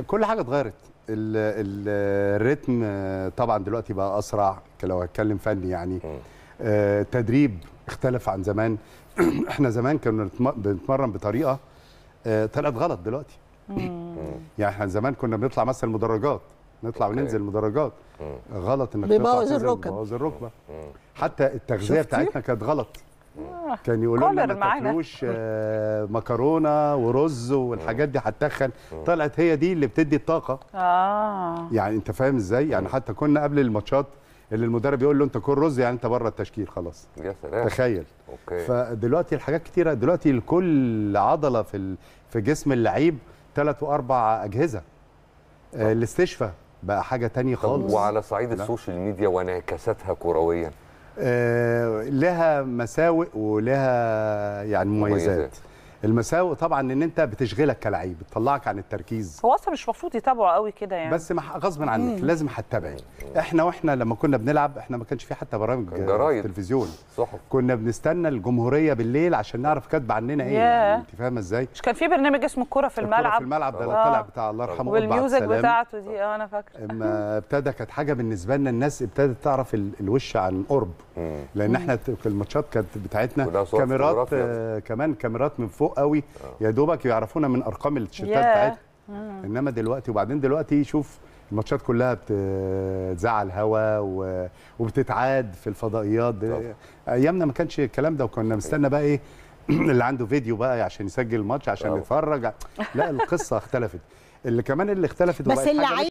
كل حاجه اتغيرت الريتم طبعا دلوقتي بقى اسرع لو هتكلم فني يعني آه، تدريب اختلف عن زمان احنا زمان كنا بنتمرن بطريقه آه، طلعت غلط دلوقتي يعني احنا زمان كنا بنطلع مثلا مدرجات نطلع وننزل مدرجات غلط انك تطلع تنزل بيبوظ الركبه حتى التغذيه بتاعتنا كانت غلط آه. كان يقولوا لنا ما تاكلوش آه، مكرونه ورز والحاجات دي هتتخن طلعت هي دي اللي بتدي الطاقه اه يعني انت فاهم ازاي يعني حتى كنا قبل الماتشات اللي المدرب يقول له انت كل رز يعني انت بره التشكيل خلاص يا سلام تخيل اوكي فدلوقتي الحاجات كتيره دلوقتي لكل عضله في في جسم اللعيب ثلاث واربع اجهزه آه، الاستشفاء بقى حاجه تانية خالص وعلى صعيد السوشيال ميديا وانعكاساتها كرويا آه، لها مساوئ ولها يعني مميزات. مميزات. المساوئ طبعا ان انت بتشغلك كلعيب بتطلعك عن التركيز هو اصلا مش المفروض يتابعه قوي كده يعني بس غصب عنك لازم هتتابعي احنا واحنا لما كنا بنلعب احنا ما كانش في حتى برامج جرايد تلفزيون صحف كنا بنستنى الجمهوريه بالليل عشان نعرف كاتب عننا ايه يعني انت فاهمه ازاي مش كان في برنامج اسمه الكره في الملعب في الملعب ده آه. طلع بتاع الله يرحمه والميوزك بتاعته دي اه انا فاكره اما ابتدى كانت حاجه بالنسبه لنا الناس ابتدت تعرف الوش عن قرب لان احنا في الماتشات كانت بتاعتنا كاميرات آه، كمان كاميرات من فوق قوي آه. يا دوبك يعرفونا من ارقام التيشيرتات بتاعتنا آه. انما دلوقتي وبعدين دلوقتي شوف الماتشات كلها بتزعل هوا وبتتعاد في الفضائيات ايامنا ما كانش الكلام ده وكنا مستنى بقى ايه اللي عنده فيديو بقى عشان يسجل الماتش عشان آه. يتفرج لا القصه اختلفت اللي كمان اللي اختلفت بس اللي